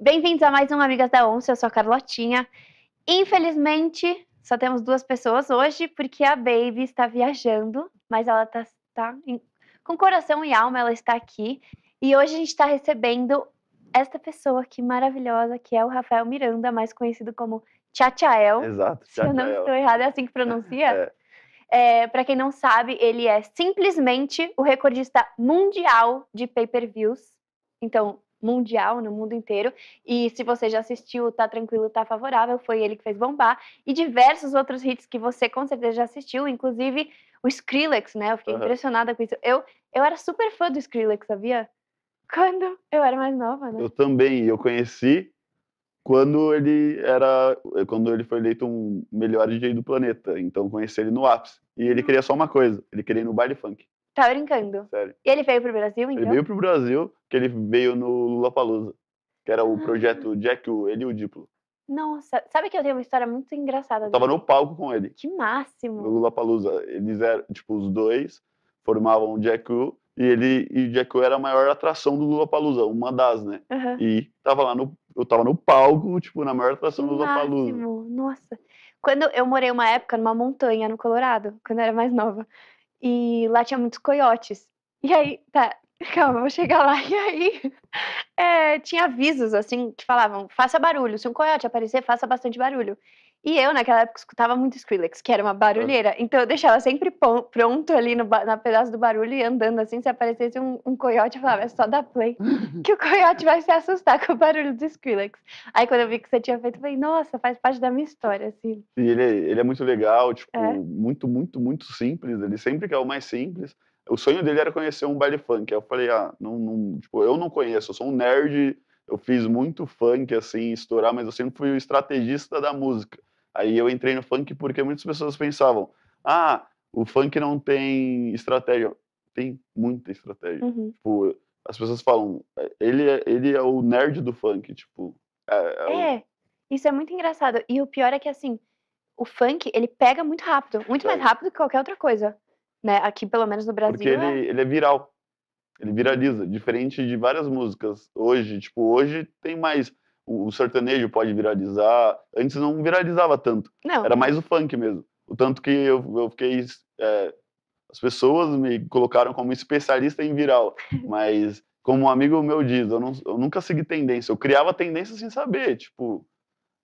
Bem-vindos a mais um Amigas da Onça, eu sou a Carlotinha. Infelizmente, só temos duas pessoas hoje, porque a Baby está viajando, mas ela está tá, tá com coração e alma, ela está aqui. E hoje a gente está recebendo esta pessoa aqui maravilhosa, que é o Rafael Miranda, mais conhecido como Chachael. Exato, Se eu não estou errada, é assim que pronuncia? é. É, para quem não sabe, ele é simplesmente o recordista mundial de pay-per-views. Então, mundial, no mundo inteiro. E se você já assistiu Tá Tranquilo, Tá Favorável, foi ele que fez bombar. E diversos outros hits que você com certeza já assistiu, inclusive o Skrillex, né? Eu fiquei uhum. impressionada com isso. Eu, eu era super fã do Skrillex, sabia? Quando eu era mais nova, né? Eu também, eu conheci quando ele era quando ele foi eleito um melhor DJ do planeta então conheci ele no ápice e ele queria só uma coisa ele queria ir no baile funk Tá brincando. Sério. E ele veio pro Brasil, então? Ele veio pro Brasil, que ele veio no Lula Palusa, que era o projeto ah. Jack U, ele e o Diplo. Nossa, sabe que eu tenho uma história muito engraçada. Eu tava no palco com ele. Que máximo. No Lula Palusa. Eles eram, tipo, os dois formavam o Jack U e ele e o Jack U era a maior atração do Lula Palusa, uma das, né? Uhum. E tava lá no. Eu tava no palco, tipo, na maior atração que do Lula Palusa. Nossa. Quando eu morei uma época numa montanha no Colorado, quando eu era mais nova. E lá tinha muitos coiotes. E aí, tá, calma, vou chegar lá. E aí, é, tinha avisos, assim, que falavam: faça barulho. Se um coiote aparecer, faça bastante barulho. E eu, naquela época, escutava muito Skrillex, que era uma barulheira. Então eu deixava sempre pronto ali no na pedaço do barulho e andando assim. Se aparecesse um, um coiote, eu falava, é só dar play, que o coiote vai se assustar com o barulho do Skrillex. Aí quando eu vi que você tinha feito, eu falei, nossa, faz parte da minha história, assim. E ele, ele é muito legal, tipo, é. muito, muito, muito simples. Ele sempre quer é o mais simples. O sonho dele era conhecer um baile funk. Aí eu falei, ah, não, não tipo, eu não conheço, eu sou um nerd. Eu fiz muito funk, assim, estourar, mas eu sempre fui o estrategista da música. Aí eu entrei no funk porque muitas pessoas pensavam: ah, o funk não tem estratégia. Tem muita estratégia. Uhum. Tipo, as pessoas falam, ele é, ele é o nerd do funk, tipo. É, é, é o... isso é muito engraçado. E o pior é que, assim, o funk, ele pega muito rápido, muito mais é. rápido que qualquer outra coisa, né? Aqui, pelo menos no Brasil. Porque é. ele é, ele é viral. Ele viraliza, diferente de várias músicas hoje. Tipo, hoje tem mais o, sertanejo pode viralizar. Antes não viralizava tanto. Não. Era mais o funk mesmo. O tanto que eu, eu fiquei. É, as pessoas me colocaram como especialista em viral, mas como um amigo meu diz, eu, não, eu nunca segui tendência. Eu criava tendência sem saber, tipo.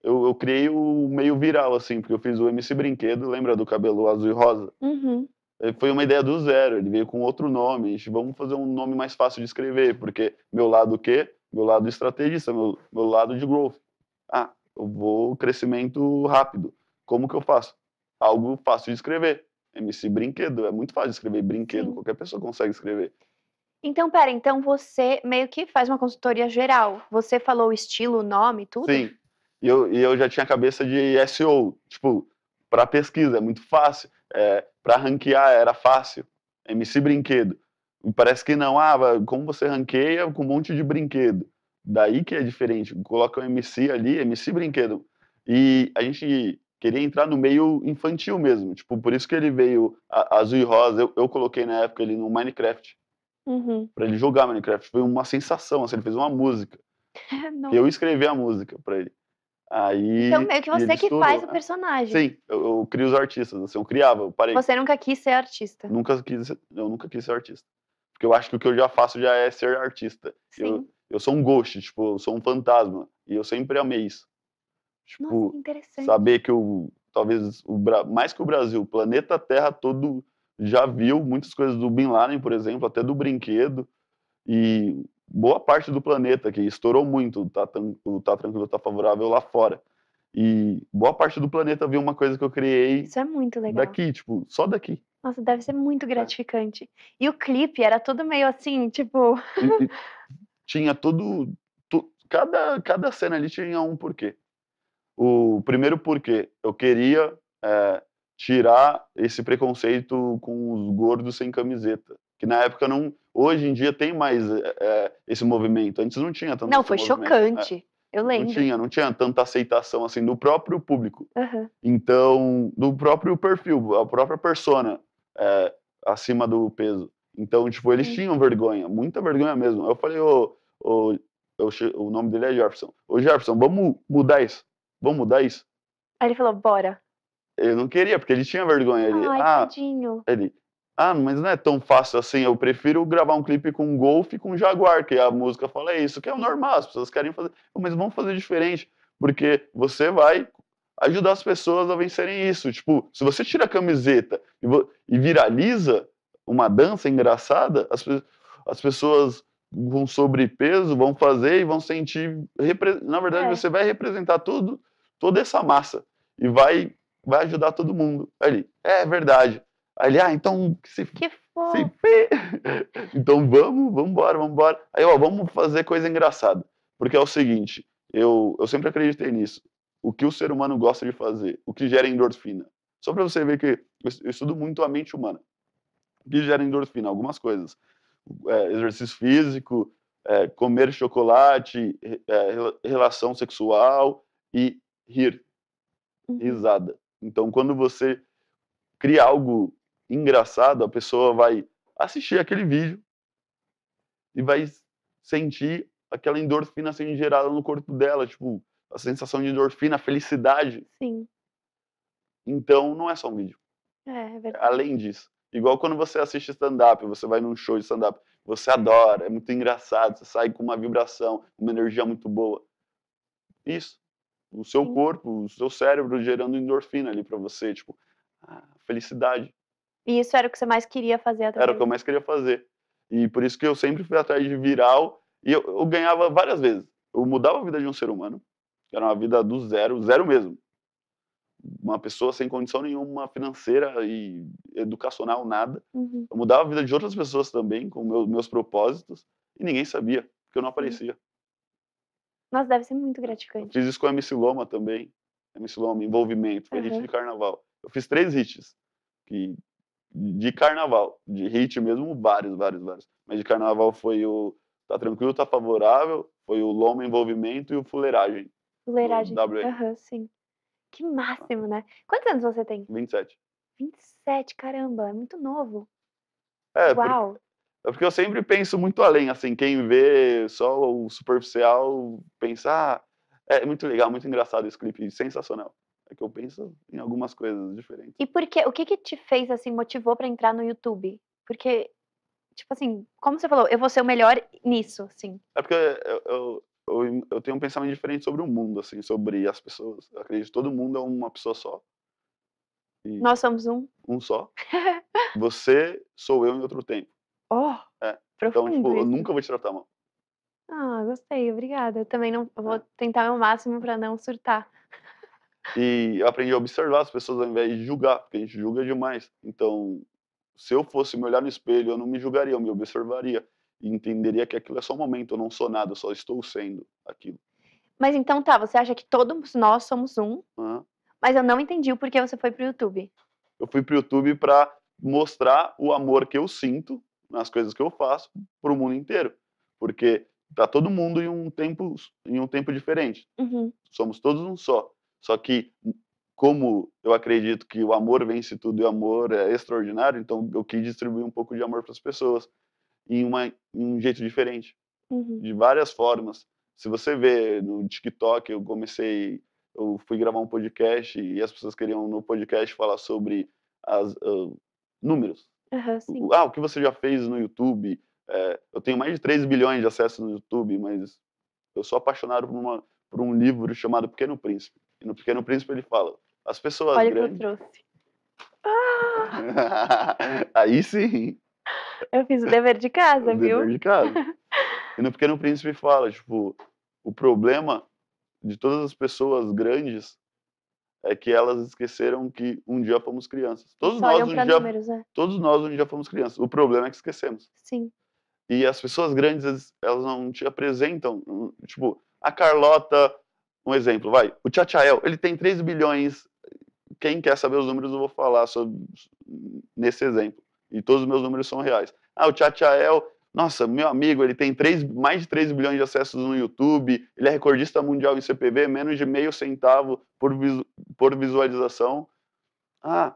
Eu, eu, criei o meio viral, assim, porque eu fiz o MC Brinquedo, lembra do cabelo azul e rosa? Uhum. É, foi uma ideia do zero, ele veio com outro nome, vamos fazer um nome mais fácil de escrever, porque meu lado o quê meu lado estrategista, meu, meu lado de growth. Ah, eu vou crescimento rápido. Como que eu faço? Algo fácil de escrever. MC Brinquedo, é muito fácil de escrever brinquedo, Sim. qualquer pessoa consegue escrever. Então, pera, então você meio que faz uma consultoria geral. Você falou o estilo, o nome, tudo? Sim. E eu, e eu já tinha a cabeça de SEO, tipo, para pesquisa, é muito fácil. É, para ranquear era fácil. MC Brinquedo. Parece que não, ah, como você ranqueia com um monte de brinquedo. Daí que é diferente, coloca o um MC ali, MC brinquedo. E a gente queria entrar no meio infantil mesmo, tipo, por isso que ele veio a, azul e rosa, eu, eu coloquei na época ele no Minecraft. Uhum. para ele jogar Minecraft. Foi uma sensação, assim, ele fez uma música. Não. Eu escrevi a música para ele. Aí, então, meio é que você que estourou. faz o ah, personagem. Sim, eu, eu crio os artistas, assim, eu criava, eu parei. Você nunca quis ser artista? Nunca quis, eu nunca quis ser artista. Porque eu acho que o que eu já faço já é ser artista. Sim. Eu, eu sou um ghost, tipo, eu sou um fantasma. E eu sempre amei isso. Tipo, Nossa, saber que o talvez, o, mais que o Brasil, o planeta Terra todo já viu muitas coisas do Bin Laden, por exemplo, até do brinquedo. E boa parte do planeta, que estourou muito, tá o tá, tá Tranquilo, Tá Favorável lá fora. E boa parte do planeta viu uma coisa que eu criei. Isso é muito legal. Daqui, tipo, só daqui. Nossa, deve ser muito é. gratificante. E o clipe era todo meio assim, tipo. tinha todo. To, cada, cada cena ali tinha um porquê. O primeiro porquê, eu queria é, tirar esse preconceito com os gordos sem camiseta. Que na época não. Hoje em dia tem mais é, esse movimento. Antes não tinha tanto. Não, foi né? chocante. É. Eu lembro. Não tinha, não tinha tanta aceitação assim do próprio público. Uhum. Então, do próprio perfil, a própria persona é, acima do peso. Então, tipo, eles uhum. tinham vergonha, muita vergonha mesmo. Eu falei, ô, ô, eu, o nome dele é Jefferson. Ô, Jefferson, vamos mudar isso. Vamos mudar isso. Aí ele falou, bora. Eu não queria, porque ele tinha vergonha. Ele, Ai, ah, Ele, ah, mas não é tão fácil assim. Eu prefiro gravar um clipe com um Golfe, e com um Jaguar, que a música fala isso, que é o normal, as pessoas querem fazer. Mas vamos fazer diferente, porque você vai ajudar as pessoas a vencerem isso. Tipo, se você tira a camiseta e, viraliza uma dança engraçada, as, as pessoas com sobrepeso vão fazer e vão sentir. Na verdade, é. você vai representar tudo, toda essa massa e vai, vai ajudar todo mundo ali. É verdade. Ali, ah, então se, que se Então vamos, vamos embora, vamos embora. Aí, ó, vamos fazer coisa engraçada. Porque é o seguinte, eu, eu sempre acreditei nisso o que o ser humano gosta de fazer, o que gera endorfina. Só para você ver que eu estudo muito a mente humana. O que gera endorfina? Algumas coisas. É, exercício físico, é, comer chocolate, é, relação sexual e rir. Uhum. Risada. Então, quando você cria algo engraçado, a pessoa vai assistir aquele vídeo e vai sentir aquela endorfina sendo gerada no corpo dela, tipo, a sensação de endorfina, a felicidade. Sim. Então não é só um vídeo. É, é verdade. Além disso. Igual quando você assiste stand-up, você vai num show de stand-up, você adora, é muito engraçado, você sai com uma vibração, uma energia muito boa. Isso. O seu Sim. corpo, o seu cérebro gerando endorfina ali para você, tipo, ah, felicidade. E isso era o que você mais queria fazer atrás Era o que eu mais queria fazer. E por isso que eu sempre fui atrás de viral e eu, eu ganhava várias vezes. Eu mudava a vida de um ser humano, era uma vida do zero, zero mesmo. Uma pessoa sem condição nenhuma financeira e educacional, nada. Uhum. Eu mudava a vida de outras pessoas também, com meus, meus propósitos, e ninguém sabia, porque eu não aparecia. Nossa, deve ser muito gratificante. Eu fiz isso com a MC Loma também. MC Loma, envolvimento, foi hit de carnaval. Eu fiz três hits que, de carnaval. De hit mesmo, vários, vários, vários. Mas de carnaval foi o Tá Tranquilo, Tá Favorável, foi o Loma Envolvimento e o Fuleiragem. Oleiragem. WA. Aham, sim. Que ah. máximo, né? Quantos anos você tem? 27. 27, caramba, é muito novo. É, Uau! Porque, é porque eu sempre penso muito além, assim, quem vê só o superficial pensar. Ah, é muito legal, muito engraçado esse clipe, sensacional. É que eu penso em algumas coisas diferentes. E por quê? O que que te fez, assim, motivou para entrar no YouTube? Porque, tipo assim, como você falou, eu vou ser o melhor nisso, assim. É porque eu, eu eu, eu tenho um pensamento diferente sobre o mundo, assim, sobre as pessoas. Eu acredito que todo mundo é uma pessoa só. E Nós somos um. Um só. Você sou eu em outro tempo. Oh, é. Então, tipo, eu nunca vou te tratar mal. Ah, gostei, obrigada. Eu também não vou é. tentar o máximo para não surtar. E eu aprendi a observar as pessoas ao invés de julgar, porque a gente julga demais. Então, se eu fosse me olhar no espelho, eu não me julgaria, eu me observaria e entenderia que aquilo é só um momento, eu não sou nada, eu só estou sendo aquilo. Mas então tá, você acha que todos nós somos um, mas eu não entendi o porquê você foi pro YouTube. Eu fui pro YouTube para mostrar o amor que eu sinto nas coisas que eu faço pro mundo inteiro, porque tá todo mundo em um tempo em um tempo diferente. Uhum. Somos todos um só. Só que como eu acredito que o amor vence tudo e o amor é extraordinário, então eu quis distribuir um pouco de amor para as pessoas em, uma, em um jeito diferente, uhum. de várias formas. Se você vê no TikTok, eu comecei, eu fui gravar um podcast e as pessoas queriam no podcast falar sobre as, uh, números. Uhum, ah, o que você já fez no YouTube? É, eu tenho mais de 3 bilhões de acessos no YouTube, mas eu sou apaixonado por, uma, por um livro chamado Pequeno Príncipe. E no Pequeno Príncipe ele fala: as pessoas. Olha o que eu trouxe. Ah! Aí sim. Eu fiz o dever de casa, o viu? Dever de casa. E no Pequeno Príncipe fala, tipo, o problema de todas as pessoas grandes é que elas esqueceram que um dia fomos crianças. Todos nós um dia, números, é. todos nós um dia fomos crianças. O problema é que esquecemos. Sim. E as pessoas grandes elas não te apresentam, tipo, a Carlota, um exemplo, vai, o Tchatchael, ele tem 3 bilhões. Quem quer saber os números, eu vou falar sobre nesse exemplo. E todos os meus números são reais. Ah, o Tchatchael, é nossa, meu amigo, ele tem 3, mais de 3 bilhões de acessos no YouTube, ele é recordista mundial em CPV, menos de meio centavo por, visu, por visualização. Ah,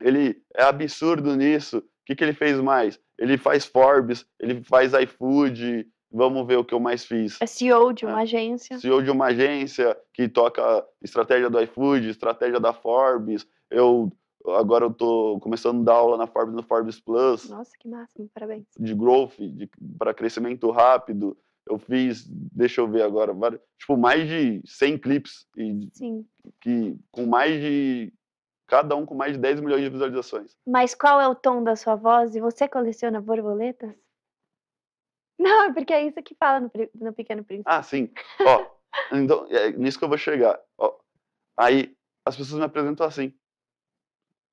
ele é absurdo nisso. O que, que ele fez mais? Ele faz Forbes, ele faz iFood, vamos ver o que eu mais fiz. É CEO de é. uma agência. CEO de uma agência que toca estratégia do iFood, estratégia da Forbes. Eu Agora eu tô começando a dar aula na Forbes, no Forbes Plus. Nossa, que máximo, parabéns. De growth, para crescimento rápido. Eu fiz, deixa eu ver agora, tipo, mais de 100 clipes. E, Sim. Que, com mais de cada um com mais de 10 milhões de visualizações. Mas qual é o tom da sua voz? E você coleciona borboletas? Não, é porque é isso que fala no, no Pequeno Príncipe. Ah, sim. Ó, então, é nisso que eu vou chegar. Ó, aí as pessoas me apresentam assim.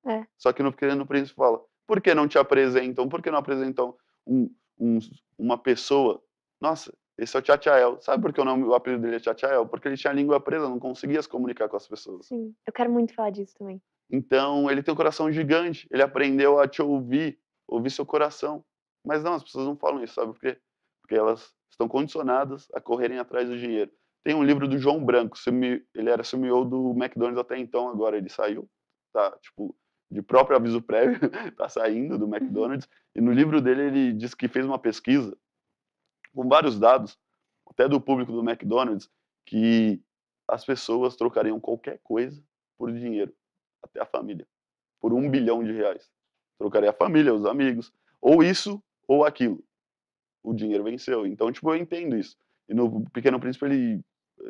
É. Só que no Pequeno Príncipe fala, por que não te apresentam? Por que não apresentam um, um, uma pessoa? Nossa, esse é o Tchatchael. Sabe por que o, nome, o apelido dele é Tchatchael? Porque ele tinha a língua presa, não conseguia se comunicar com as pessoas. Sim, eu quero muito falar disso também. Então, ele tem um coração gigante. Ele aprendeu a te ouvir, ouvir seu coração. Mas não, as pessoas não falam isso, sabe por quê? Porque elas estão condicionadas a correrem atrás do dinheiro. Tem um livro do João Branco, ele era CEO do McDonald's até então, agora ele saiu, tá, tipo, de próprio aviso prévio, está saindo do uhum. McDonald's. E no livro dele ele diz que fez uma pesquisa com vários dados, até do público do McDonald's, que as pessoas trocariam qualquer coisa por dinheiro, até a família, por um bilhão de reais. Trocaria a família, os amigos, ou isso ou aquilo. O dinheiro venceu. Então, tipo, eu entendo isso. E no Pequeno Príncipe ele,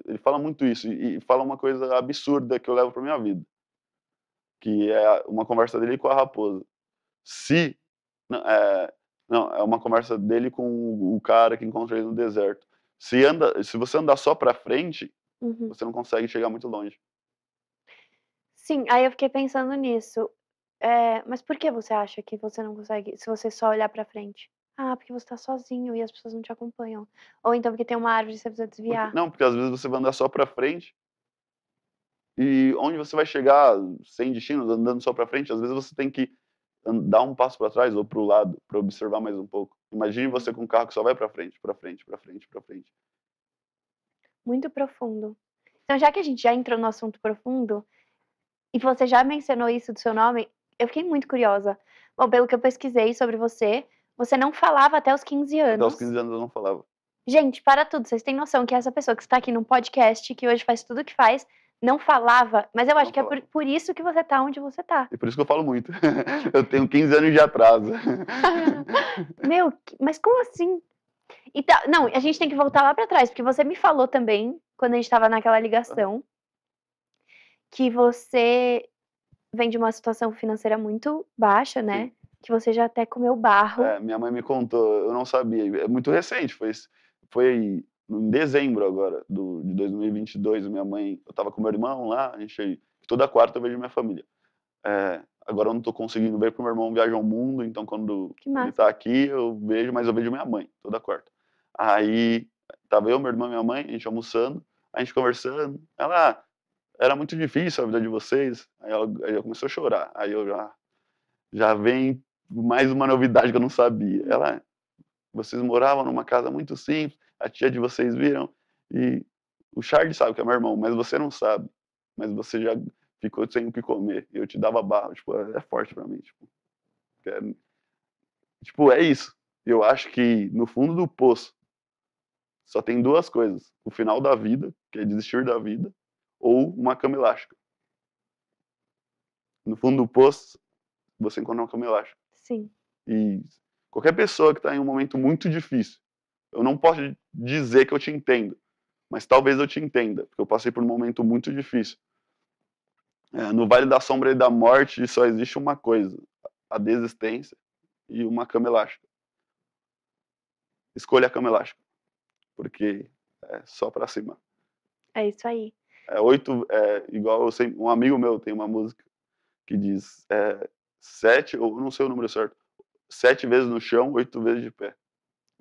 ele fala muito isso e, e fala uma coisa absurda que eu levo para minha vida que é uma conversa dele com a raposa. Se. É, não, é uma conversa dele com o cara que encontra ele no deserto. Se, anda, se você andar só pra frente, uhum. você não consegue chegar muito longe. Sim, aí eu fiquei pensando nisso. É, mas por que você acha que você não consegue, se você só olhar pra frente? Ah, porque você tá sozinho e as pessoas não te acompanham. Ou então porque tem uma árvore e você precisa desviar. Porque, não, porque às vezes você vai andar só pra frente e onde você vai chegar sem destino, andando só para frente, às vezes você tem que dar um passo para trás ou para o lado para observar mais um pouco. Imagine você com um carro que só vai para frente, para frente, para frente, para frente. Muito profundo. Então, já que a gente já entrou no assunto profundo, e você já mencionou isso do seu nome, eu fiquei muito curiosa. Bom, pelo que eu pesquisei sobre você, você não falava até os 15 anos. Até os 15 anos eu não falava. Gente, para tudo, vocês têm noção que essa pessoa que está aqui no podcast, que hoje faz tudo o que faz, não falava. Mas eu acho que é por, por, isso que você tá onde você tá. E por isso que eu falo muito. eu tenho 15 anos de atraso. Meu, mas como assim? Então, não, a gente tem que voltar lá para trás, porque você me falou também, quando a gente estava naquela ligação, que você vem de uma situação financeira muito baixa, né? Sim. Que você já até comeu barro. É, minha mãe me contou, eu não sabia. É muito recente, foi, foi em dezembro agora do, de 2022, minha mãe, eu tava com meu irmão lá, a gente, toda quarta eu vejo minha família. É, agora eu não estou conseguindo ver porque meu irmão viaja ao mundo, então quando ele está aqui eu vejo, mas eu vejo minha mãe toda quarta. Aí tava eu, meu irmão e minha mãe, a gente almoçando, a gente conversando, ela ah, era muito difícil a vida de vocês, aí ela, aí ela começou a chorar, aí eu já já vem mais uma novidade que eu não sabia. Ela vocês moravam numa casa muito simples, a tia de vocês viram. E o Charles sabe que é meu irmão, mas você não sabe. Mas você já ficou sem o que comer. E eu te dava barro. Tipo, é, é forte pra mim. Tipo, é, tipo, é isso. Eu acho que no fundo do poço só tem duas coisas: o final da vida, que é desistir da vida, ou uma cama elástica. No fundo do poço, você encontra uma cama elástica. Sim. E qualquer pessoa que está em um momento muito difícil, eu não posso dizer que eu te entendo, mas talvez eu te entenda, porque eu passei por um momento muito difícil. É, no Vale da Sombra e da Morte só existe uma coisa: a desistência e uma cama elástica. Escolha a cama elástica, porque é só para cima. É isso aí. É oito, é, igual um amigo meu tem uma música que diz é, sete, ou não sei o número certo, sete vezes no chão, oito vezes de pé.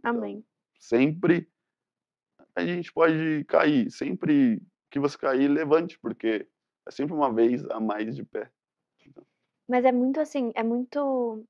Amém. Então, Sempre a gente pode cair, sempre que você cair, levante, porque é sempre uma vez a mais de pé. Então. Mas é muito assim, é muito.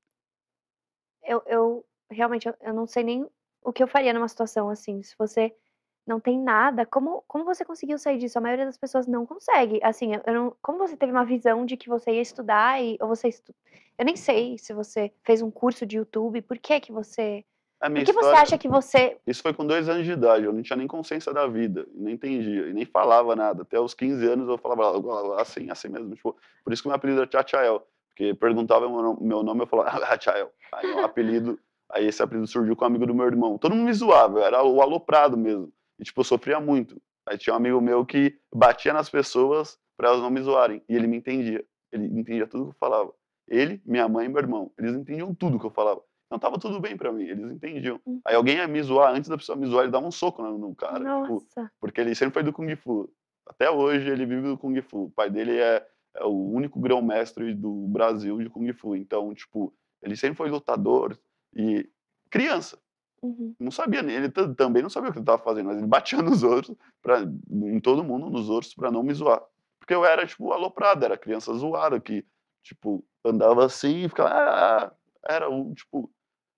Eu, eu realmente eu, eu não sei nem o que eu faria numa situação assim. Se você não tem nada, como, como você conseguiu sair disso? A maioria das pessoas não consegue. Assim, eu não, como você teve uma visão de que você ia estudar e ou você estu... eu nem sei se você fez um curso de YouTube, por que que você a minha o que história, você acha que você. Isso foi com dois anos de idade, eu não tinha nem consciência da vida, nem entendia, e nem falava nada. Até os 15 anos eu falava assim, assim mesmo. Tipo, por isso que o meu apelido era é Tchatchael, porque perguntava meu nome, eu falava ah, Tchatchael. Aí o apelido, aí esse apelido surgiu com um amigo do meu irmão. Todo mundo me zoava, eu era o aloprado mesmo. E tipo, eu sofria muito. Aí tinha um amigo meu que batia nas pessoas para elas não me zoarem, e ele me entendia. Ele entendia tudo que eu falava. Ele, minha mãe e meu irmão, eles entendiam tudo que eu falava. Então tava tudo bem para mim, eles entendiam. Hum. Aí alguém ia me zoar, antes da pessoa me zoar, ele dava um soco no, no cara. Tipo, Nossa. Tipo, porque ele sempre foi do Kung Fu. Até hoje ele vive do Kung Fu. O pai dele é, é o único grão-mestre do Brasil de Kung Fu. Então, tipo, ele sempre foi lutador e criança. Uhum. Não sabia, ele também não sabia o que ele tava fazendo, mas ele batia nos outros, pra, em todo mundo, nos outros, para não me zoar. Porque eu era, tipo, aloprado, era criança zoada que, tipo, andava assim e ficava. Ah! ah, ah. Era um, tipo,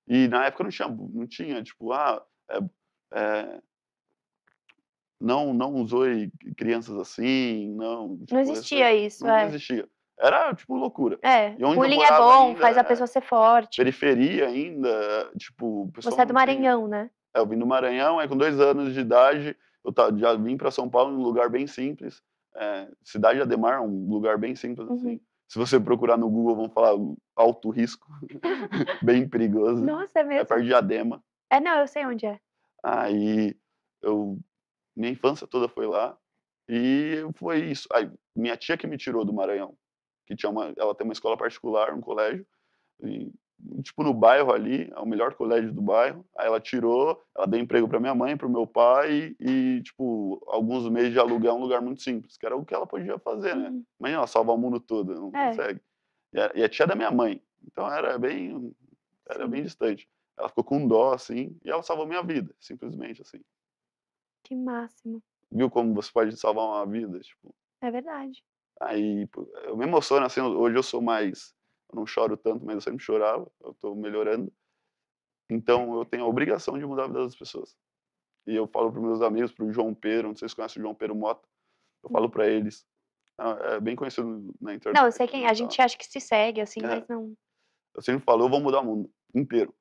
e na época não tinha, não tinha tipo, ah, é, é, não, não usou crianças assim, não. Tipo, não existia essa, isso, não, é. Não existia. Era, tipo, loucura. É, bullying é bom, ainda, faz a pessoa ser forte. Periferia ainda, tipo... Você é do Maranhão, tinha... né? É, eu vim do Maranhão, aí com dois anos de idade, eu já vim para São Paulo, num lugar bem simples. É, Cidade de Ademar, um lugar bem simples, uhum. assim. Se você procurar no Google, vão falar alto risco, bem perigoso. Nossa, é, é mesmo? É perto de Adema. É, não, eu sei onde é. Aí eu minha infância toda foi lá e foi isso. Aí minha tia que me tirou do Maranhão, que tinha uma, ela tem uma escola particular, um colégio, e tipo, no bairro ali, é o melhor colégio do bairro. Aí ela tirou, ela deu emprego para minha mãe, para o meu pai e, tipo, alguns meses de aluguel é um lugar muito simples, que era o que ela podia fazer, né? Uhum. Mas ela salva o mundo todo, não é. consegue. E a, tia da minha mãe, então era bem, era bem distante. Ela ficou com dó, assim, e ela salvou minha vida, simplesmente, assim. Que máximo. Viu como você pode salvar uma vida, tipo. É verdade. Aí, eu me emociono, assim, hoje eu sou mais eu não choro tanto, mas eu sempre chorava. Eu estou melhorando. Então eu tenho a obrigação de mudar a vida das pessoas. E eu falo para meus amigos, para o João Pedro, não sei se conhece o João Pedro Mota, eu hum. falo para eles. É, é bem conhecido na internet. Não, eu sei quem. A gente acha que se segue, assim, é. mas não. Eu sempre falo, eu vou mudar o mundo inteiro.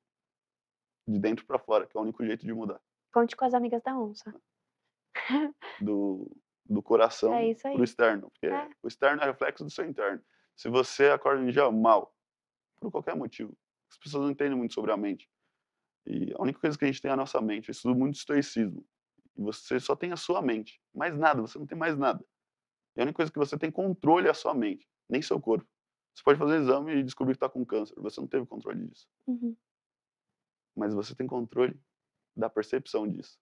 De dentro para fora, que é o único jeito de mudar. Conte com as amigas da onça. É. Do, do coração é pro externo. Porque é. o externo é reflexo do seu interno. Se você acorda um dia mal, por qualquer motivo, as pessoas não entendem muito sobre a mente. E a única coisa que a gente tem é a nossa mente. Eu estudo muito estoicismo. E você só tem a sua mente. Mais nada, você não tem mais nada. E a única coisa que você tem controle é a sua mente, nem seu corpo. Você pode fazer um exame e descobrir que está com câncer. Você não teve controle disso. Uhum. Mas você tem controle da percepção disso.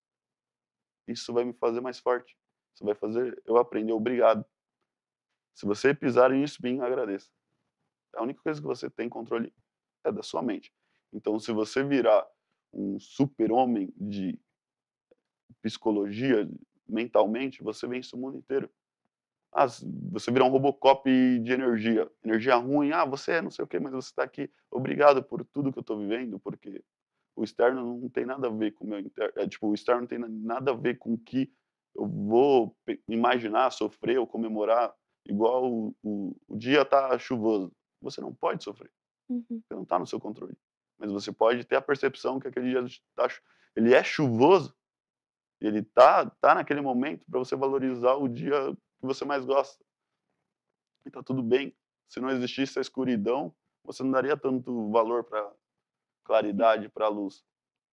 Isso vai me fazer mais forte. Isso vai fazer eu aprender obrigado se você pisar em espinho, agradeça. É a única coisa que você tem controle é da sua mente. Então, se você virar um super-homem de psicologia mentalmente, você vence o mundo inteiro. Ah, você virar um Robocop de energia. Energia ruim, ah, você é não sei o que, mas você está aqui. Obrigado por tudo que eu estou vivendo, porque o externo não tem nada a ver com o meu interno. É, tipo, o externo não tem nada a ver com o que eu vou imaginar, sofrer ou comemorar igual o, o, o dia está chuvoso. Você não pode sofrer. Uhum. Porque não está no seu controle. Mas você pode ter a percepção que aquele dia tá, ele é chuvoso, ele tá, tá naquele momento para você valorizar o dia que você mais gosta. E está tudo bem. Se não existisse a escuridão, você não daria tanto valor para uhum. claridade, para luz.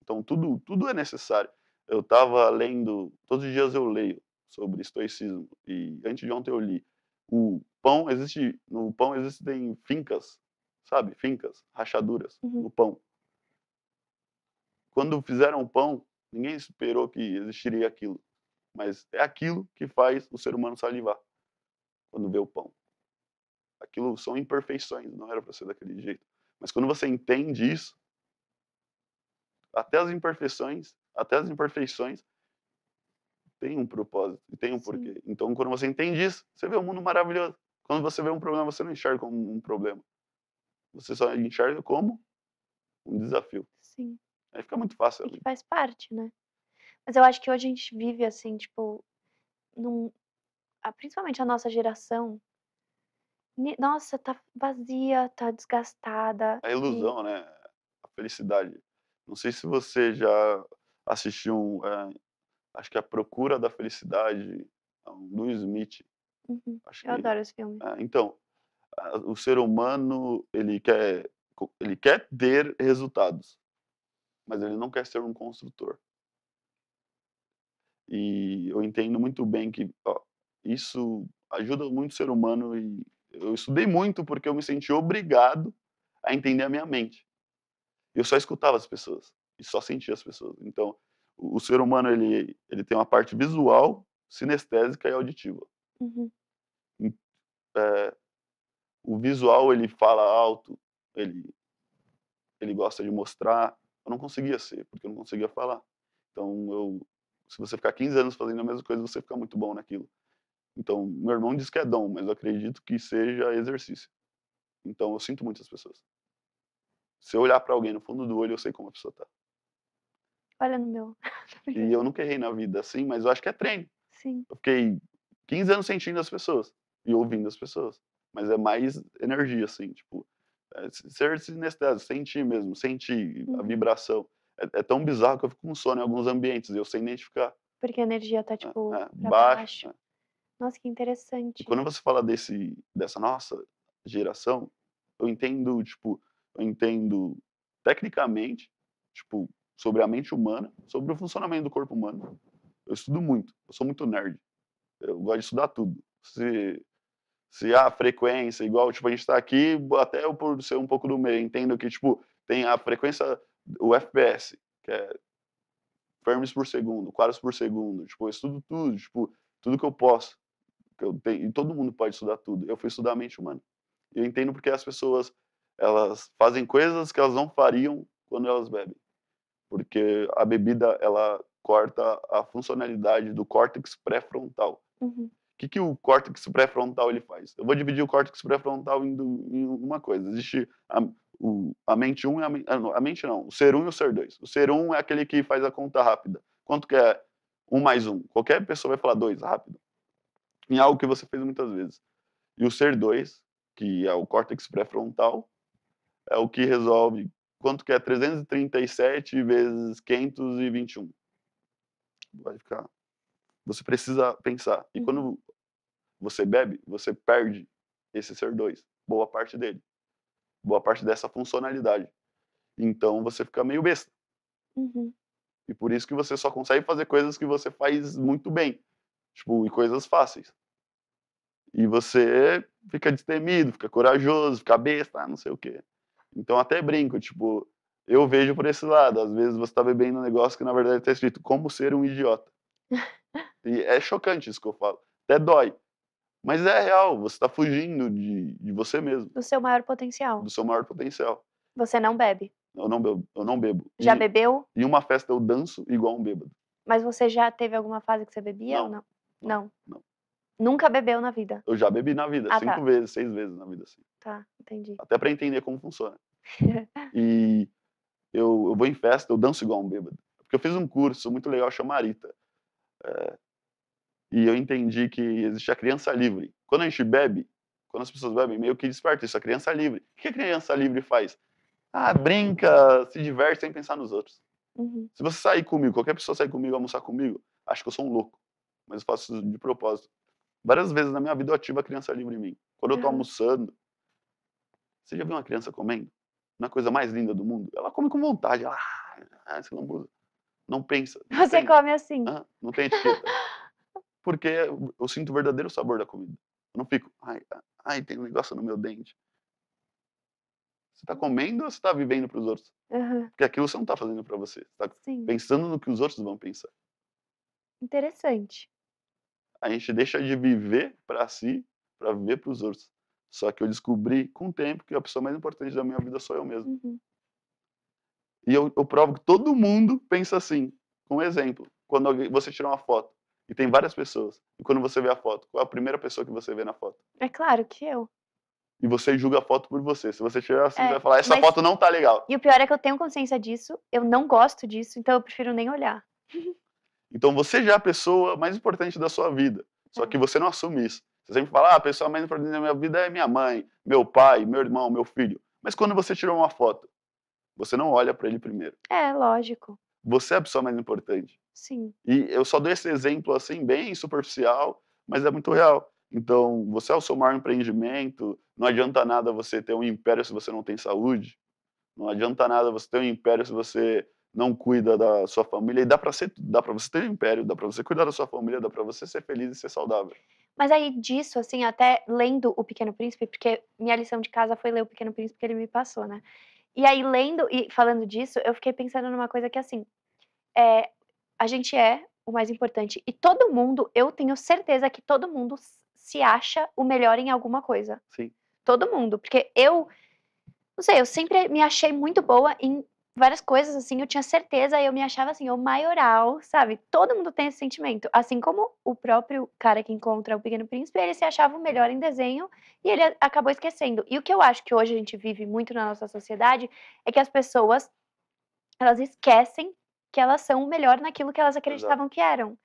Então tudo, tudo é necessário. Eu estava lendo, todos os dias eu leio sobre estoicismo e antes de ontem eu li o pão existe no pão existem fincas, sabe? Fincas, rachaduras uhum. no pão. Quando fizeram o pão, ninguém esperou que existiria aquilo, mas é aquilo que faz o ser humano salivar quando vê o pão. Aquilo são imperfeições, não era para ser daquele jeito. Mas quando você entende isso, até as imperfeições, até as imperfeições tem um propósito e tem um Sim. porquê. Então, quando você entende isso, você vê um mundo maravilhoso. Quando você vê um problema, você não enxerga como um problema. Você só enxerga como um desafio. Sim. Aí fica muito fácil. E faz parte, né? Mas eu acho que hoje a gente vive assim, tipo, num... principalmente a nossa geração. Nossa, tá vazia, tá desgastada. A ilusão, e... né? A felicidade. Não sei se você já assistiu um, é, acho que A Procura da Felicidade, do é Smith. Uhum. Eu que, adoro esse filme. É, então, o ser humano, ele quer, ele quer ter resultados, mas ele não quer ser um construtor. E eu entendo muito bem que ó, isso ajuda muito o ser humano e eu estudei muito porque eu me senti obrigado a entender a minha mente. Eu só escutava as pessoas e só sentia as pessoas. Então, o ser humano ele, ele tem uma parte visual, sinestésica e auditiva. Uhum. É, o visual ele fala alto, ele, ele gosta de mostrar. Eu não conseguia ser, porque eu não conseguia falar. Então, eu, se você ficar 15 anos fazendo a mesma coisa, você fica muito bom naquilo. Então, meu irmão diz que é dom, mas eu acredito que seja exercício. Então, eu sinto muitas pessoas. Se eu olhar para alguém no fundo do olho, eu sei como a pessoa tá. Olha no meu. Tá e eu nunca errei na vida assim, mas eu acho que é treino. Sim. Eu fiquei 15 anos sentindo as pessoas e ouvindo as pessoas. Mas é mais energia, assim, tipo, é ser sinestésico, é sentir mesmo, sentir uhum. a vibração. É, é, tão bizarro que eu fico com sono em alguns ambientes, eu sem identificar. Porque a energia tá, é, tipo, é, baixo. baixo. É. Nossa, que interessante. E quando você fala desse, dessa nossa geração, eu entendo, tipo, eu entendo tecnicamente, tipo, sobre a mente humana, sobre o funcionamento do corpo humano. Eu estudo muito, eu sou muito nerd. Eu gosto de estudar tudo. Se, se a frequência, igual, tipo, a gente está aqui, até eu por ser um pouco do meio, entendo que, tipo, tem a frequência, o FPS, que é frames por segundo, quadros por segundo, tipo, eu estudo tudo, tipo, tudo que eu posso. Que eu tenho, e todo mundo pode estudar tudo. Eu fui estudar a mente humana. Eu entendo porque as pessoas, elas fazem coisas que elas não fariam quando elas bebem porque a bebida ela corta a funcionalidade do córtex pré-frontal. Uhum. O que, que o córtex pré-frontal ele faz? Eu vou dividir o córtex pré-frontal em, em, uma coisa. Existe a, o, a mente 1 e a, men, ah, a, mente não, o ser 1 e o ser 2. O ser 1 é aquele que faz a conta rápida. Quanto que é 1 mais 1? Qualquer pessoa vai falar 2 rápido. Em algo que você fez muitas vezes. E o ser 2, que é o córtex pré-frontal, é o que resolve quanto que é 337 vezes 521. Vai ficar. Você precisa pensar. E quando uhum. você bebe, você perde esse ser 2, boa parte dele, boa parte dessa funcionalidade. Então você fica meio besta. Uhum. E por isso que você só consegue fazer coisas que você faz muito bem, tipo, e coisas fáceis. E você fica destemido, fica corajoso, fica besta, ah, não sei o quê. Então até brinco, tipo, eu vejo por esse lado. Às vezes você está bebendo um negócio que na verdade está escrito como ser um idiota. e é chocante isso que eu falo. Até dói. Mas é real, você está fugindo de, de você mesmo. Do seu maior potencial. Do seu maior potencial. Você não bebe. Eu não bebo. Eu não bebo. Já e, bebeu? Em uma festa eu danço igual um bêbado. Mas você já teve alguma fase que você bebia não, ou não? Não. não? não. Nunca bebeu na vida? Eu já bebi na vida, ah, tá. cinco tá. vezes, seis vezes na vida, assim. Tá, entendi. Até para entender como funciona. e eu, eu vou em festa, eu danço igual um bêbado. Porque eu fiz um curso muito legal chamado Rita. É, e eu entendi que existe a criança livre. Quando a gente bebe, quando as pessoas bebem, meio que desperta isso, a criança livre. O que a criança livre faz? Ah, brinca, se diverte sem pensar nos outros. Uhum. Se você sair comigo, qualquer pessoa sair comigo, almoçar comigo, acho que eu sou um louco. Mas eu faço isso de propósito. Várias vezes na minha vida eu ativo a criança livre em mim. Quando eu estou almoçando, você já viu uma criança comendo? Na é coisa mais linda do mundo? Ela come com vontade. Ela, ah, você não, não pensa. Não você tem, come assim. Ah, não tem etiqueta. Porque eu sinto o verdadeiro sabor da comida. Eu não fico, ai, ai tem um negócio no meu dente. Você está comendo ou você está vivendo para os outros? Uhum. Porque aquilo você não está fazendo para você. Você está pensando no que os outros vão pensar. Interessante a gente deixa de viver para si para viver para os outros. Só que eu descobri com o tempo que a pessoa mais importante da minha vida sou eu mesmo. Uhum. E eu, eu, provo que todo mundo pensa assim. Com um exemplo, quando alguém, você tira uma foto e tem várias pessoas, e quando você vê a foto, qual é a primeira pessoa que você vê na foto? É claro que eu. E você julga a foto por você. Se você tirar assim, é, você vai falar, essa mas... foto não tá legal. E o pior é que eu tenho consciência disso, eu não gosto disso, então eu prefiro nem olhar. Então você já é a pessoa mais importante da sua vida, só que uhum. você não assume isso. Você sempre fala, ah, a pessoa mais importante da minha vida é minha mãe, meu pai, meu irmão, meu filho. Mas quando você tirou uma foto, você não olha para ele primeiro. É, lógico. Você é a pessoa mais importante. Sim. E eu só dou esse exemplo assim, bem superficial, mas é muito real. Então, você é o seu maior empreendimento, não adianta nada você ter um império se você não tem saúde, não adianta nada você ter um império se você não cuida da sua família. E dá para ser, dá para você ter um império, dá para você cuidar da sua família, dá para você ser feliz e ser saudável. Mas aí disso, assim, até lendo O Pequeno Príncipe, porque minha lição de casa foi ler O Pequeno Príncipe que ele me passou, né? E aí lendo e falando disso, eu fiquei pensando numa coisa que assim, é, a gente é o mais importante e todo mundo, eu tenho certeza que todo mundo se acha o melhor em alguma coisa. Sim. Todo mundo, porque eu não sei, eu sempre me achei muito boa em várias coisas, assim, eu tinha certeza, eu me achava assim, eu maioral, sabe? Todo mundo tem esse sentimento. Assim como o próprio cara que encontra o Pequeno Príncipe, ele se achava o melhor em desenho e ele acabou esquecendo. E o que eu acho que hoje a gente vive muito na nossa sociedade é que as pessoas elas esquecem que elas são o melhor naquilo que elas acreditavam Exato. que eram.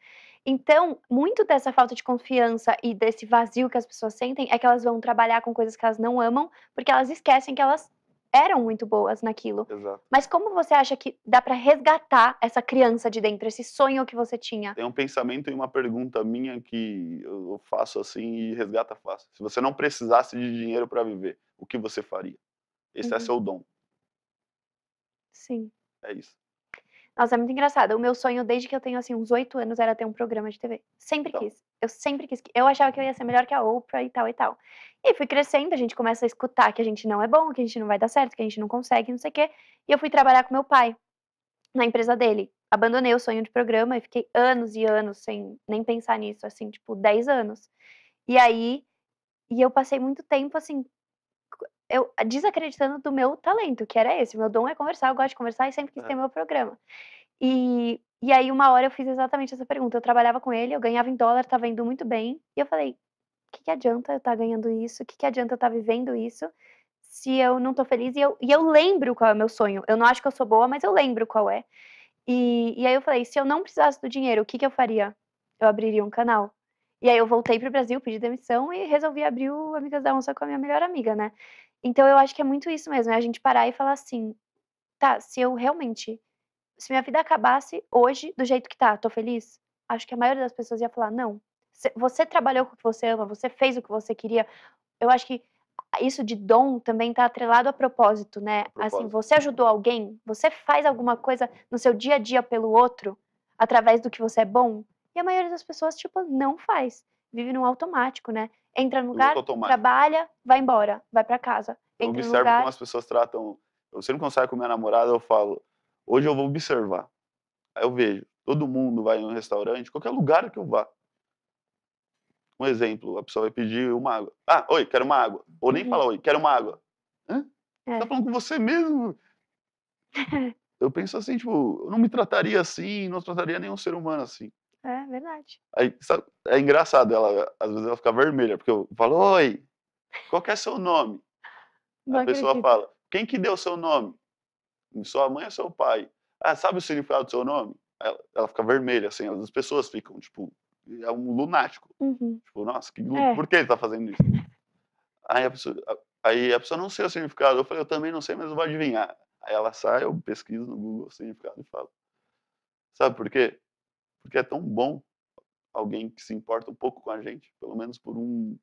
Então, muito dessa falta de confiança e desse vazio que as pessoas sentem é que elas vão trabalhar com coisas que elas não amam, porque elas esquecem que elas eram muito boas naquilo. Exato. Mas como você acha que dá para resgatar essa criança de dentro, esse sonho que você tinha? Tem um pensamento e uma pergunta minha que eu faço assim e resgata fácil. Se você não precisasse de dinheiro para viver, o que você faria? Esse é uhum. é seu dom. Sim. É isso. Nossa, é muito engraçado. O meu sonho, desde que eu tenho, assim, uns oito anos, era ter um programa de TV. Sempre quis. Eu sempre quis. Eu achava que eu ia ser melhor que a Oprah e tal e tal. E fui crescendo, a gente começa a escutar que a gente não é bom, que a gente não vai dar certo, que a gente não consegue, não sei o quê. E eu fui trabalhar com meu pai, na empresa dele. Abandonei o sonho de programa e fiquei anos e anos sem nem pensar nisso, assim, tipo, dez anos. E aí, e eu passei muito tempo, assim, eu ah, desacreditando do meu talento, que era esse. Meu dom é conversar, eu gosto de conversar e sempre quis é. ter meu programa. E, e aí, uma hora eu fiz exatamente essa pergunta. Eu trabalhava com ele, eu ganhava em dólar, estava indo muito bem. E eu falei: o que, que adianta eu estar tá ganhando isso? O que, que adianta eu estar tá vivendo isso? Se eu não estou feliz. E eu, e eu lembro qual é o meu sonho. Eu não acho que eu sou boa, mas eu lembro qual é. E, e aí eu falei: se eu não precisasse do dinheiro, o que, que eu faria? Eu abriria um canal. E aí eu voltei para o Brasil, pedi demissão e resolvi abrir o Amigas da Onça com a minha melhor amiga, né? Então eu acho que é muito isso mesmo, é a gente parar e falar assim, tá, se eu realmente, se minha vida acabasse hoje do jeito que tá, tô feliz? Acho que a maioria das pessoas ia falar, não. Você trabalhou com o que você ama, você fez o que você queria. Eu acho que isso de dom também tá atrelado a propósito, né? Assim, propósito. Assim, você ajudou alguém, você faz alguma coisa no seu dia a dia pelo outro, através do que você é bom, e a maioria das pessoas, tipo, não faz. Vive num automático, né? entra no lugar, trabalha, vai embora, vai para casa. Eu observo lugar... como as pessoas tratam. Eu sempre quando saio com minha namorada, eu falo, hoje eu vou observar. Aí eu vejo, todo mundo vai em um restaurante, qualquer lugar que eu vá. Um exemplo, a pessoa vai pedir uma água. Ah, oi, quero uma água. Ou nem uhum. fala oi, quero uma água. Hã? Tá é. Tá falando com você mesmo? eu penso assim, tipo, eu não me trataria assim, não trataria nenhum ser humano assim. É, verdade. Aí, sabe, é engraçado, ela, às vezes ela fica vermelha, porque eu falo, oi, qual que é seu nome? Não a acredito. pessoa fala, quem que deu seu nome? Sua mãe ou seu pai? Ah, sabe o significado do seu nome? Ela, ela fica vermelha, assim, as pessoas ficam, tipo, é um lunático. Uhum. Tipo, nossa, que, é. por que ele tá fazendo isso? aí, a pessoa, aí a pessoa não sei o significado. Eu falei, eu também não sei, mas eu vou adivinhar. Aí ela sai, eu pesquiso no Google o significado e falo. Sabe por quê? porque é tão bom alguém que se importa um pouco com a gente, pelo menos por um,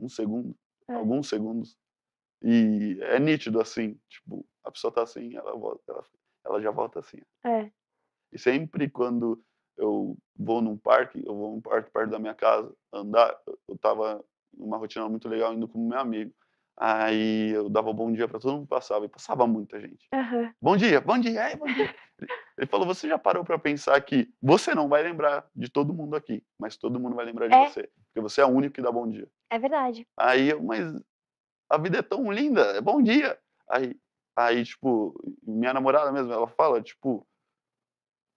um segundo, é. alguns segundos. E é nítido assim, tipo, a pessoa tá assim, ela, volta, ela, ela já volta assim. É. E sempre quando eu vou num parque, eu vou num parque perto da minha casa, andar, eu tava numa rotina muito legal indo com meu amigo. Aí eu dava bom dia para todo mundo que passava, e passava muita gente. Uhum. Bom dia, bom dia, ai, bom dia. Ele falou: Você já parou para pensar que você não vai lembrar de todo mundo aqui, mas todo mundo vai lembrar de é. você, porque você é o único que dá bom dia. É verdade. Aí eu, mas a vida é tão linda, é bom dia. Aí, aí tipo, minha namorada mesmo, ela fala: Tipo,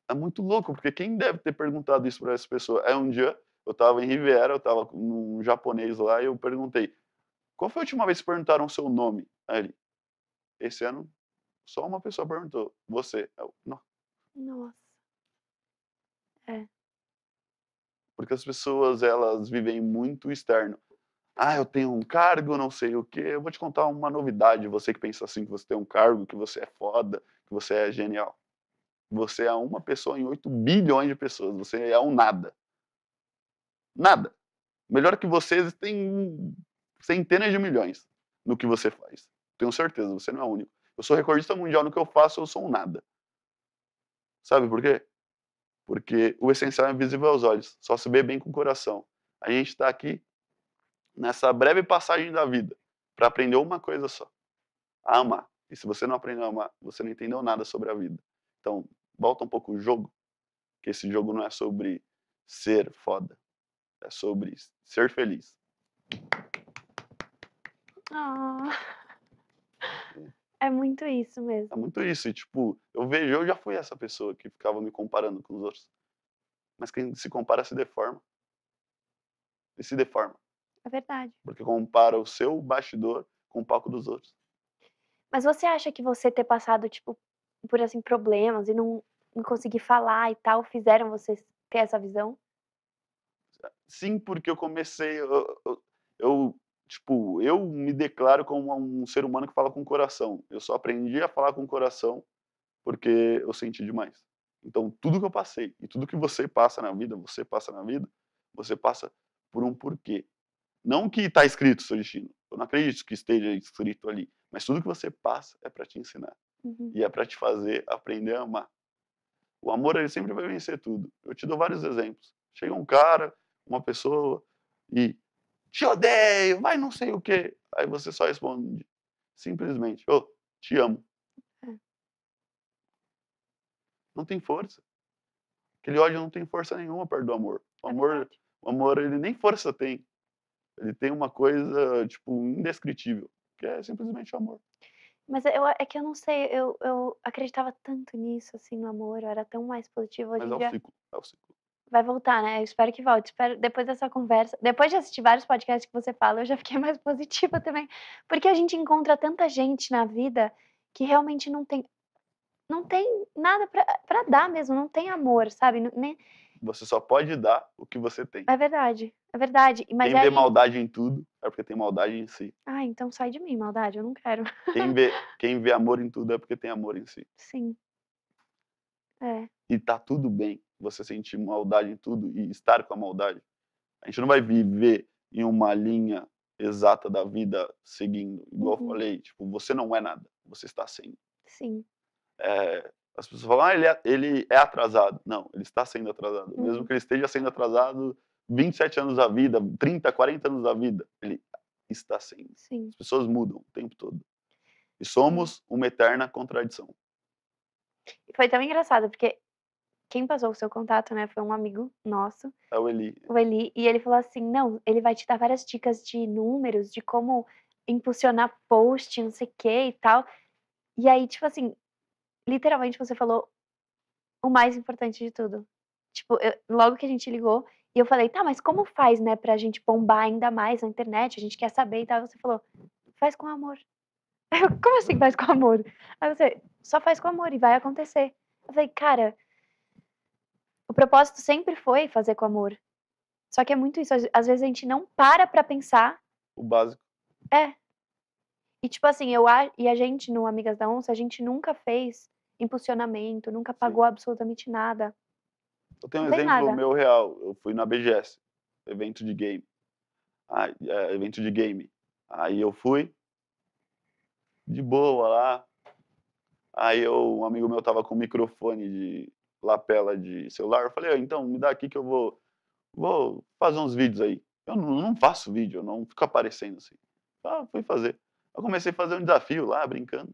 é muito louco, porque quem deve ter perguntado isso para essa pessoa? É um dia, eu tava em Riviera, eu tava num japonês lá, e eu perguntei qual foi a última vez que perguntaram o seu nome? Ali, esse ano, só uma pessoa perguntou. Você. Eu, é não. Nossa. É. Porque as pessoas, elas vivem muito externo. Ah, eu tenho um cargo, não sei o quê. Eu vou te contar uma novidade. Você que pensa assim, que você tem um cargo, que você é foda, que você é genial. Você é uma pessoa em 8 bilhões de pessoas. Você é um nada. Nada. Melhor que vocês tem centenas de milhões no que você faz. Tenho certeza, você não é único. Eu sou recordista mundial no que eu faço, eu sou um nada. Sabe por quê? Porque o essencial é visível aos olhos, só se vê bem com o coração. A gente está aqui nessa breve passagem da vida para aprender uma coisa só: a amar. E se você não aprendeu a amar, você não entendeu nada sobre a vida. Então, volta um pouco o jogo, que esse jogo não é sobre ser foda, é sobre ser feliz. Oh. É muito isso mesmo. É muito isso. E, tipo, eu vejo, eu já fui essa pessoa que ficava me comparando com os outros. Mas quem se compara se deforma. E se deforma. É verdade. Porque compara o seu bastidor com o palco dos outros. Mas você acha que você ter passado, tipo, por assim, problemas e não, não conseguir falar e tal, fizeram você ter essa visão? Sim, porque eu comecei. Eu, eu, eu Tipo, eu me declaro como um ser humano que fala com o coração. Eu só aprendi a falar com o coração porque eu senti demais. Então, tudo que eu passei e tudo que você passa na vida, você passa na vida, você passa por um porquê. Não que está escrito seu destino. Eu não acredito que esteja escrito ali. Mas tudo que você passa é para te ensinar. Uhum. E é para te fazer aprender a amar. O amor, ele sempre vai vencer tudo. Eu te dou vários exemplos. Chega um cara, uma pessoa, e te odeio, vai não sei o quê. Aí você só responde simplesmente, oh, te amo. É. Não tem força. Aquele ódio não tem força nenhuma perto do amor. O é amor, o amor ele nem força tem. Ele tem uma coisa, tipo, indescritível, que é simplesmente o amor. Mas eu, é que eu não sei, eu, eu acreditava tanto nisso, assim, no amor, eu era tão mais positiva. Mas é o dia... ciclo, é o ciclo. Vai voltar, né? Eu espero que volte. Espero, depois dessa conversa, depois de assistir vários podcasts que você fala, eu já fiquei mais positiva também. Porque a gente encontra tanta gente na vida que realmente não tem não tem nada para dar mesmo, não tem amor, sabe? Nem... Você só pode dar o que você tem. É verdade, é verdade. Mas Quem vê maldade em tudo é porque tem maldade em si. Ah, então sai de mim, maldade, eu não quero. Quem vê, quem vê amor em tudo é porque tem amor em si. Sim. É. E tá tudo bem você sentir maldade em tudo e estar com a maldade. A gente não vai viver em uma linha exata da vida seguindo. Igual uhum. eu falei, tipo, você não é nada, você está sendo. Sim. É, as pessoas falam, ah, ele é, ele é atrasado. Não, ele está sendo atrasado. Uhum. Mesmo que ele esteja sendo atrasado 27 anos da vida, 30, 40 anos da vida, ele está sendo. Sim. As pessoas mudam o tempo todo. E somos uma eterna contradição. E foi tão engraçado, porque quem passou o seu contato, né, foi um amigo nosso. É o Eli. O Eli. E ele falou assim: não, ele vai te dar várias dicas de números, de como impulsionar post, não sei o que e tal. E aí, tipo assim, literalmente você falou o mais importante de tudo. Tipo, eu, logo que a gente ligou, e eu falei, tá, mas como faz, né, pra gente bombar ainda mais na internet? A gente quer saber e tal. Você falou, faz com amor. Eu, como assim faz com amor? Aí você, só faz com amor e vai acontecer. Eu falei, cara, o propósito sempre foi fazer com amor. Só que é muito isso. Às vezes a gente não para pra pensar. O básico. É. E tipo assim, eu e a gente no Amigas da Onça, a gente nunca fez impulsionamento, nunca pagou Sim. absolutamente nada. Eu tenho um exemplo nada. meu real. Eu fui na BGS, evento de game. Ah, evento de game. Aí eu fui, de boa lá. Aí eu, um amigo meu tava com um microfone de lapela de celular. Eu falei, ah, então me dá aqui que eu vou, vou fazer uns vídeos aí. Eu não, não faço vídeo, eu não fico aparecendo assim. Ah, fui fazer. Eu comecei a fazer um desafio lá, brincando.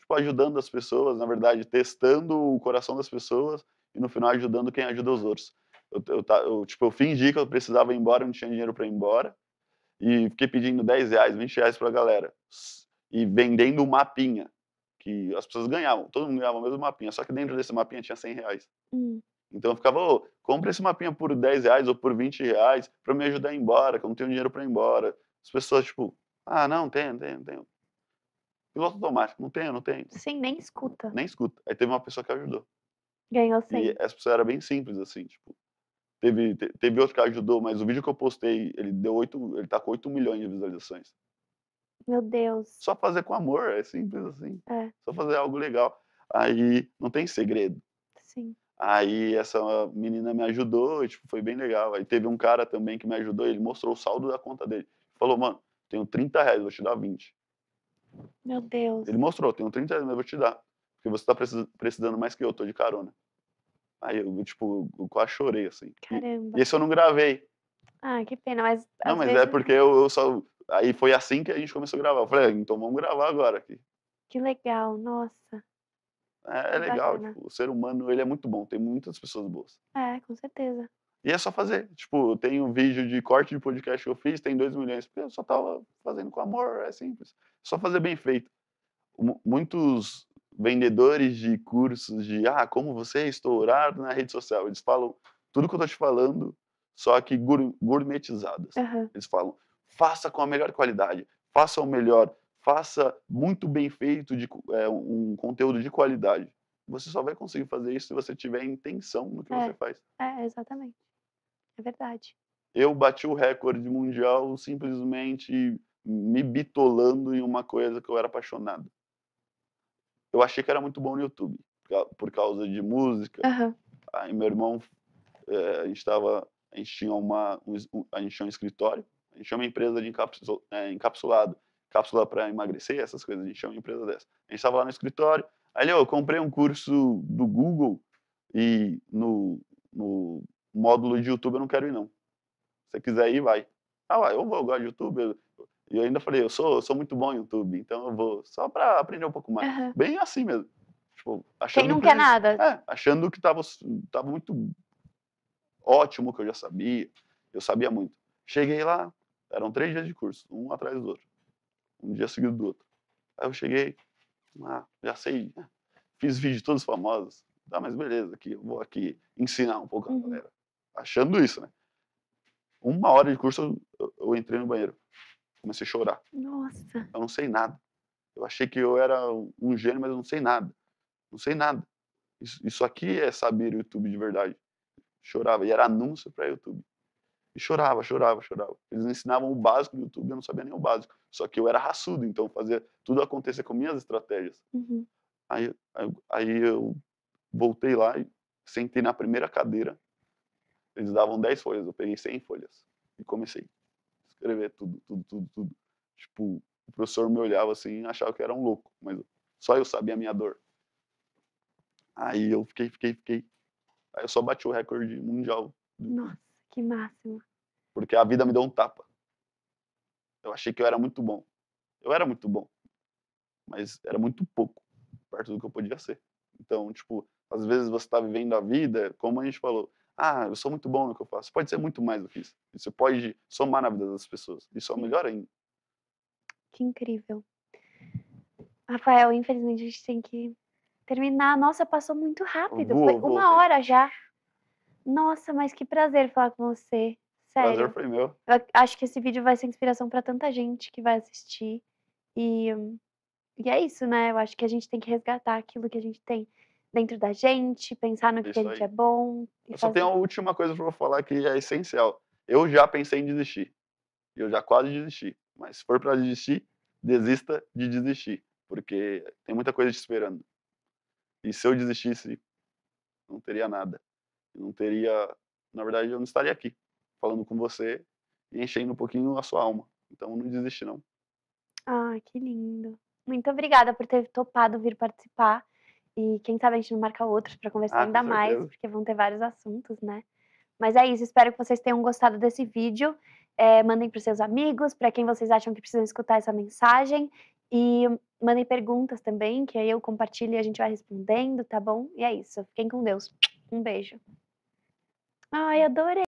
Tipo, ajudando as pessoas, na verdade, testando o coração das pessoas e no final ajudando quem ajuda os outros. Eu, eu, eu tipo, eu fingi que eu precisava ir embora, não tinha dinheiro para ir embora. E fiquei pedindo 10 reais, 20 reais pra galera. E vendendo um mapinha que as pessoas ganhavam, todo mundo ganhava o mesmo mapinha, só que dentro desse mapinha tinha 100 reais. Hum. Então eu ficava, oh, compra esse mapinha por 10 reais ou por 20 reais para me ajudar a ir embora, que eu não tenho dinheiro para ir embora. As pessoas, tipo, ah, não, tem tem tem Piloto automático, não tenho, não tenho. Sim, nem escuta. Nem escuta. Aí teve uma pessoa que ajudou. Ganhou 100. E essa pessoa era bem simples, assim, tipo. Teve, teve outro que ajudou, mas o vídeo que eu postei, ele deu 8, ele tá com 8 milhões de visualizações. Meu Deus. Só fazer com amor, é simples assim. É. Só fazer algo legal. Aí não tem segredo. Sim. Aí essa menina me ajudou, tipo, foi bem legal. Aí teve um cara também que me ajudou, ele mostrou o saldo da conta dele. Falou, mano, tenho 30 reais, vou te dar 20. Meu Deus. Ele mostrou, tenho 30 reais, mas vou te dar. Porque você tá precisando mais que eu, tô de carona. Aí eu, tipo, eu quase chorei, assim. Caramba. E, esse eu não gravei. Ah, que pena, mas. Não, mas é vezes... é porque eu, eu só Aí foi assim que a gente começou a gravar. Eu falei, ah, então vamos gravar agora aqui. Que legal, nossa. É, é legal, tipo, o ser humano, ele é muito bom, tem muitas pessoas boas. É, com certeza. E é só fazer. Tipo, tem um vídeo de corte de podcast que eu fiz, tem 2 milhões. Eu só tava fazendo com amor, é simples. Só fazer bem feito. Muitos vendedores de cursos de, ah, como você é estourar na rede social, eles falam tudo que eu tô te falando, só que gourmetizadas. Uhum. Eles falam, faça com a melhor qualidade, faça o melhor, faça muito bem feito de, é, um conteúdo de qualidade. Você só vai conseguir fazer isso se você tiver intenção no que é, você faz. É, exatamente. É verdade. Eu bati o recorde mundial simplesmente me bitolando em uma coisa que eu era apaixonado. Eu achei que era muito bom no YouTube, por causa de música. Uhum. Aí meu irmão, é, a gente tava, a gente tinha uma, um, a gente tinha um escritório a gente chama uma empresa de é, encapsulado, cápsula para emagrecer, essas coisas, a gente chama uma empresa dessa. A gente estava lá no escritório, aí eu comprei um curso do Google e no, no módulo de YouTube eu não quero ir não. Se você quiser ir, vai. Ah, vai, eu vou, eu gosto de YouTube. Eu, eu ainda falei, eu sou, sou muito bom em YouTube, então eu vou só para aprender um pouco mais. Uhum. Bem assim mesmo. Tipo, achando Quem não que quer nada. É, achando que tava, tava muito ótimo, que eu já sabia. Eu sabia muito. Cheguei lá, eram três dias de curso, um atrás do outro. Um dia seguido do outro. Aí eu cheguei, ah, já sei, né? fiz vídeo todos famosos. Tá, mas beleza, aqui, eu vou aqui ensinar um pouco a uhum. galera. Achando isso, né? Uma hora de curso eu, eu entrei no banheiro. Comecei a chorar. Nossa. Eu não sei nada. Eu achei que eu era um gênio, mas eu não sei nada. Não sei nada. Isso, isso aqui é saber o YouTube de verdade. Chorava. E era anúncio para YouTube. E chorava, chorava, chorava. Eles ensinavam o básico do YouTube, eu não sabia nem o básico. Só que eu era raçudo, então fazia tudo acontecer com minhas estratégias. Uhum. Aí, aí, aí, eu voltei lá e sentei na primeira cadeira. Eles davam 10 folhas, eu peguei 100 folhas e comecei a escrever tudo, tudo, tudo, tudo. Tipo, o professor me olhava assim e achava que era um louco, mas só eu sabia a minha dor. Aí eu fiquei, fiquei, fiquei. Aí eu só bati o recorde mundial. Nossa. Que máximo. Porque a vida me deu um tapa. Eu achei que eu era muito bom. Eu era muito bom. Mas era muito pouco perto do que eu podia ser. Então, tipo, às vezes você está vivendo a vida, como a gente falou, ah, eu sou muito bom no que eu faço. Pode ser muito mais do que isso. Você pode somar na vida das pessoas. Isso é melhor ainda. Que incrível. Rafael, infelizmente a gente tem que terminar. Nossa, passou muito rápido. Vou, Foi uma hora já. Nossa, mas que prazer falar com você. Sério. Prazer foi meu. Eu acho que esse vídeo vai ser inspiração para tanta gente que vai assistir. E, e é isso, né? Eu acho que a gente tem que resgatar aquilo que a gente tem dentro da gente, pensar no que, que a gente aí. é bom. eu só tenho a última coisa pra falar que é essencial. Eu já pensei em desistir. Eu já quase desisti. Mas se for para desistir, desista de desistir. Porque tem muita coisa te esperando. E se eu desistisse, não teria nada. Eu não teria, na verdade, eu não estaria aqui falando com você e enchendo um pouquinho a sua alma. Então não desiste não. Ah, que lindo. Muito obrigada por ter topado vir participar. E quem sabe a gente não marca outros para conversar ah, ainda mais, porque vão ter vários assuntos, né? Mas é isso, espero que vocês tenham gostado desse vídeo. É, mandem para seus amigos, para quem vocês acham que precisam escutar essa mensagem. E mandem perguntas também, que aí eu compartilho e a gente vai respondendo, tá bom? E é isso. Fiquem com Deus. Um beijo. Ai, adorei